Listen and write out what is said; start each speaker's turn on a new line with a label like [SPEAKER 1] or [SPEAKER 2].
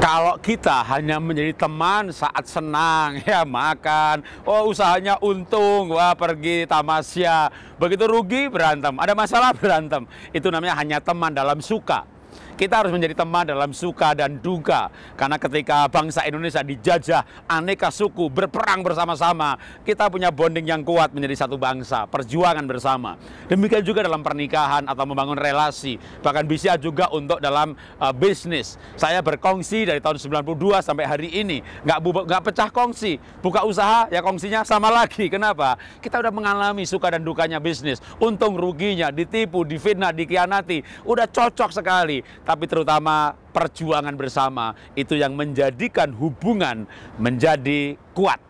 [SPEAKER 1] Kalau kita hanya menjadi teman saat senang, ya makan, oh usahanya untung, wah pergi tamasya. Begitu rugi berantem, ada masalah berantem. Itu namanya hanya teman dalam suka. Kita harus menjadi teman dalam suka dan duka. Karena ketika bangsa Indonesia dijajah aneka suku berperang bersama-sama, kita punya bonding yang kuat menjadi satu bangsa, perjuangan bersama. Demikian juga dalam pernikahan atau membangun relasi, bahkan bisa juga untuk dalam uh, bisnis. Saya berkongsi dari tahun 92 sampai hari ini, nggak nggak pecah kongsi. Buka usaha ya kongsinya sama lagi. Kenapa? Kita udah mengalami suka dan dukanya bisnis, untung ruginya, ditipu, difitnah, dikhianati, udah cocok sekali tapi terutama perjuangan bersama itu yang menjadikan hubungan menjadi kuat.